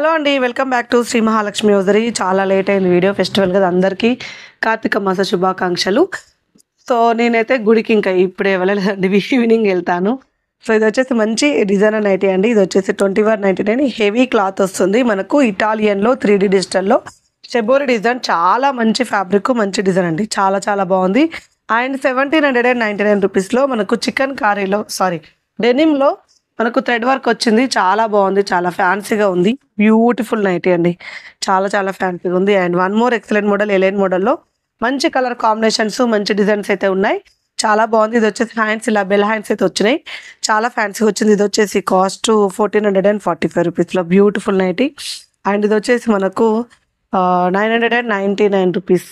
hello అండి welcome back to Shri Mahalakshmi ఉదరి చాలా లేట్ అయింది వీడియో ఫెస్టివల్ కదా అందరికీ కార్తీక మాస శుభాకాంక్షలు సో నేనైతే గుడికి ఇంకా ఇప్పుడే వెళ్ళలేదండి ఈవినింగ్ వెళ్తాను సో ఇది వచ్చేసి మంచి డిజైనర్ నైటీ అండి ఇది వచ్చేసి twenty one ninety nine heavy cloth వస్తుంది మనకు ఇటాలియన్లో త్రీ డి డిజిటల్లో చెబోరి డిజైన్ చాలా మంచి ఫ్యాబ్రిక్ మంచి డిజైన్ అండి చాలా చాలా బాగుంది and seventeen hundred and ninety nine రూపీస్లో మనకు చికెన్ కారీలో సారీ డెనిమ్లో మనకు థ్రెడ్ వర్క్ వచ్చింది చాలా బాగుంది చాలా ఫ్యాన్సీగా ఉంది బ్యూటిఫుల్ నైటీ అండి చాలా చాలా ఫ్యాన్సీగా ఉంది and one more excellent model A line మోడల్లో మంచి కలర్ కాంబినేషన్స్ మంచి డిజైన్స్ అయితే ఉన్నాయి చాలా బాగుంది ఇది వచ్చేసి హ్యాండ్స్ ఇలా బెల్ హ్యాండ్స్ అయితే వచ్చినాయి చాలా ఫ్యాన్సీగా వచ్చింది ఇది వచ్చేసి cost fourteen hundred and forty five రూపీస్లో బ్యూటిఫుల్ నైటీ అండ్ ఇది వచ్చేసి మనకు nine hundred and ninety nine rupees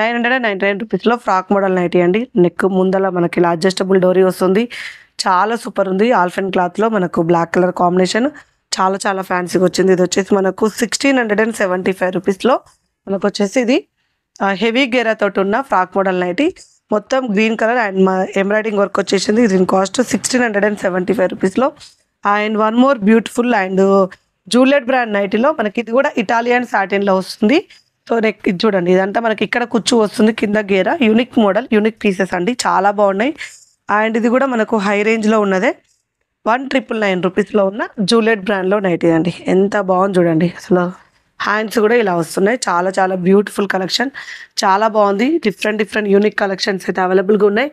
nine hundred and ninety nine రూపీస్లో ఫ్రాక్ మోడల్ నైటీ అండి నెక్ ముందల మనకి ఇలా అడ్జస్టబుల్ డోరీ వస్తుంది చాలా సూపర్ ఉంది ఆల్ఫెన్ క్లాత్లో మనకు బ్లాక్ కలర్ కాంబినేషన్ చాలా చాలా ఫ్యాన్సీగా వచ్చింది ఇది వచ్చేసి మనకు sixteen hundred and seventy five రూపీస్లో మనకు వచ్చేసి ఇది హెవీ గేరా తోటి ఉన్న ఫ్రాక్ మోడల్ నైటీ మొత్తం green colour and embroidering work వచ్చేసింది దీని cost sixteen hundred and seventy five రూపీస్లో and one more beautiful and Juliet brand నైటీలో మనకి ఇది కూడా ఇటాలియన్ సాటిన్లో వస్తుంది సో నెక్ ఇది చూడండి ఇదంతా మనకి ఇక్కడ కుచ్చు వస్తుంది కింద గేర యూనిక్ మోడల్ యూనిక్ పీసెస్ అండి చాలా బాగున్నాయి అండ్ ఇది కూడా మనకు హై రేంజ్లో ఉన్నదే వన్ ట్రిపుల్ నైన్ రూపీస్లో ఉన్న జూలెట్ బ్రాండ్లో నైటీ అండి ఎంత బాగుంది చూడండి అసలు హ్యాండ్స్ కూడా ఇలా వస్తున్నాయి చాలా చాలా బ్యూటిఫుల్ కలెక్షన్ చాలా బాగుంది డిఫరెంట్ డిఫరెంట్ యూనిక్ కలెక్షన్స్ అయితే అవైలబుల్గా ఉన్నాయి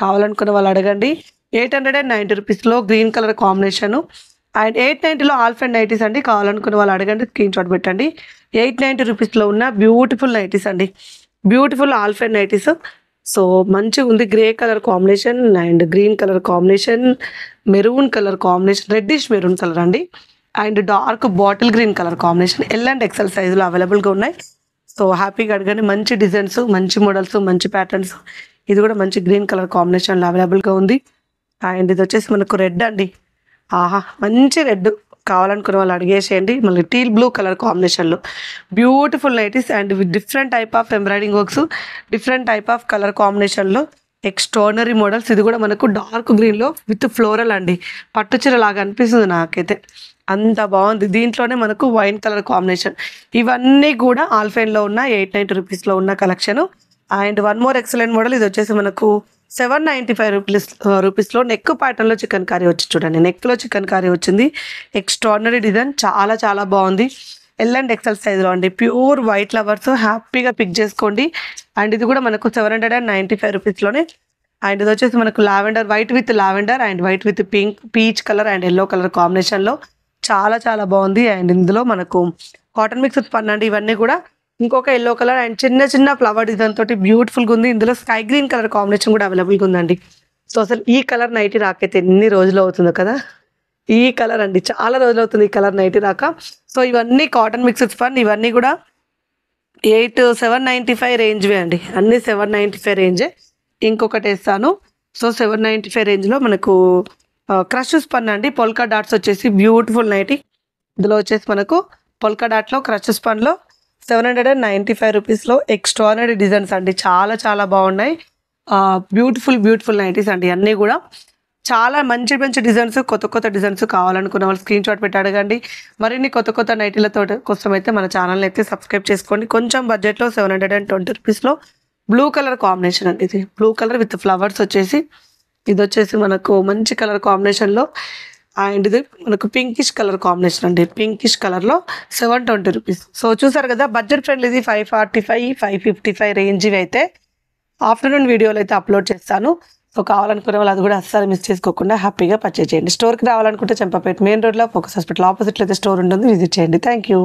కావాలనుకున్న వాళ్ళు అడగండి ఎయిట్ హండ్రెడ్ అండ్ నైంటీ రూపీస్లో green colour combination and eight నైంటీలో ఆల్ఫ్ అండ్ నైటీస్ అండి కావాలనుకున్న వాళ్ళు అడగండి స్క్రీన్ షాట్ పెట్టండి ఎయిట్ నైంటీ రూపీస్లో ఉన్న బ్యూటిఫుల్ నైటీస్ అండి బ్యూటిఫుల్ ఆల్ఫ్ అండ్ నైటీస్ సో మంచిగా ఉంది grey colour combination and green colour combination maroon colour combination reddish maroon colour అండి and dark bottle green colour combination L and XL సైజులో అవైలబుల్గా ఉన్నాయి సో హ్యాపీగా అడగండి మంచి డిజైన్స్ మంచి మోడల్స్ మంచి ప్యాటర్న్స్ ఇది కూడా మంచి గ్రీన్ కలర్ కాంబినేషన్లో అవైలబుల్గా ఉంది అండ్ ఇది వచ్చేసి మనకు రెడ్ అండి ఆహా మంచి రెడ్ కావాలనుకునే వాళ్ళు అడిగేసేయండి మళ్ళీ టీల్ బ్లూ కలర్ కాంబినేషన్లో beautiful nighties and different type of embroidering works different type of colour కాంబినేషన్లో ఎక్స్ట్రోనరీ మోడల్స్ ఇది కూడా మనకు డార్క్ గ్రీన్లో విత్ ఫ్లోరల్ అండి పట్టుచీర లాగా అనిపిస్తుంది నాకైతే అంత బాగుంది దీంట్లోనే మనకు వైన్ కలర్ కాంబినేషన్ ఇవన్నీ కూడా ఆల్ఫైన్లో ఉన్న ఎయిట్ నైంటీ రూపీస్లో ఉన్న collection and one more excellent model ఇది వచ్చేసి మనకు సెవెన్ నైంటీ ఫైవ్ రూపీస్ రూపీస్లో నెక్ ప్యాటర్న్లో చికెన్ కర్రీ వచ్చి చూడండి నెక్లో చికెన్ కర్రీ వచ్చింది ఎక్స్ట్రాడినరీ డిజైన్ చాలా చాలా బాగుంది ఎల్ అండ్ ఎక్సెల్ సైజ్లో అండి ప్యూర్ వైట్ లవర్స్ హ్యాపీగా పిక్ చేసుకోండి అండ్ ఇది కూడా మనకు seven hundred and ninety five రూపీస్లోనే అండ్ ఇది వచ్చేసి మనకు lavender white with lavender and white with pink peach colour and yellow colour కాంబినేషన్లో చాలా చాలా బాగుంది అండ్ ఇందులో మనకు కాటన్ మిక్స్ పన్నండి ఇవన్నీ కూడా ఇంకొక ఎల్లో కలర్ అండ్ చిన్న చిన్న ఫ్లవర్ డిజైన్ తోటి బ్యూటిఫుల్గా ఉంది ఇందులో స్కై గ్రీన్ కలర్ కాంబినేషన్ కూడా అవైలబుల్గా ఉందండి సో అసలు ఈ కలర్ నైటీ రాకైతే ఎన్ని రోజులు అవుతుందో కదా ఈ కలర్ అండి చాలా రోజులు అవుతుంది ఈ కలర్ నైటీ రాక సో ఇవన్నీ కాటన్ మిక్సెస్ ఫండ్ ఇవన్నీ కూడా ఎయిట్ సెవెన్ నైంటీ ఫైవ్ రేంజ్వే అండి అన్నీ సెవెన్ నైంటీ ఫైవ్ రేంజే ఇంకొకటి వేస్తాను సో సెవెన్ నైంటీ ఫైవ్ రేంజ్లో మనకు క్రషెస్ పన్ను అండి పొల్కా డాట్స్ వచ్చేసి బ్యూటిఫుల్ నైటీ ఇందులో వచ్చేసి మనకు పొల్కా డాట్లో క్రషెస్ పన్లో seven hundred and ninety five రూపీస్లో ఎక్స్ట్రానరీ డిజైన్స్ అండి చాలా చాలా బాగున్నాయి బ్యూటిఫుల్ బ్యూటిఫుల్ నైటీస్ అండి అన్నీ కూడా చాలా మంచి మంచి డిజైన్స్ కొత్త కొత్త డిజైన్స్ కావాలనుకున్న వాళ్ళు స్క్రీన్ షాట్ పెట్టి అడగండి మరిన్ని కొత్త కొత్త నైటీలతో కోసం అయితే మన ఛానల్ని అయితే సబ్స్క్రైబ్ చేసుకోండి కొంచెం బడ్జెట్లో సెవెన్ హండ్రెడ్ అండ్ ట్వంటీ రూపీస్లో బ్లూ కలర్ కాంబినేషన్ అండి ఇది బ్లూ కలర్ విత్ ఫ్లవర్స్ వచ్చేసి ఇది వచ్చేసి మనకు మంచి కలర్ కాంబినేషన్లో అండ్ ఇది మనకు పింకిష్ కలర్ కాంబినేషన్ అండి పింకిష్ కలర్లో సెవెన్ ట్వంటీ రూపీస్ సో చూసారు కదా బడ్జెట్ ఫ్రెండ్లీ ఇది five forty five five fifty five range అయితే ఆఫ్టర్నూన్ వీడియోలు అయితే అప్లోడ్ చేస్తాను సో కావాలనుకునే వాళ్ళు అది కూడా అస్సలు మిస్ చేసుకోకుండా హ్యాపీగా పర్చేజ్ చేయండి స్టోర్కి రావాలనుకుంటే చంపపేట మెయిన్ రోడ్లో ఫోకస్ హాస్పిటల్ ఆపోజిట్లో అయితే స్టోర్ ఉంటుంది విజిట్ చేయండి థ్యాంక్ యూ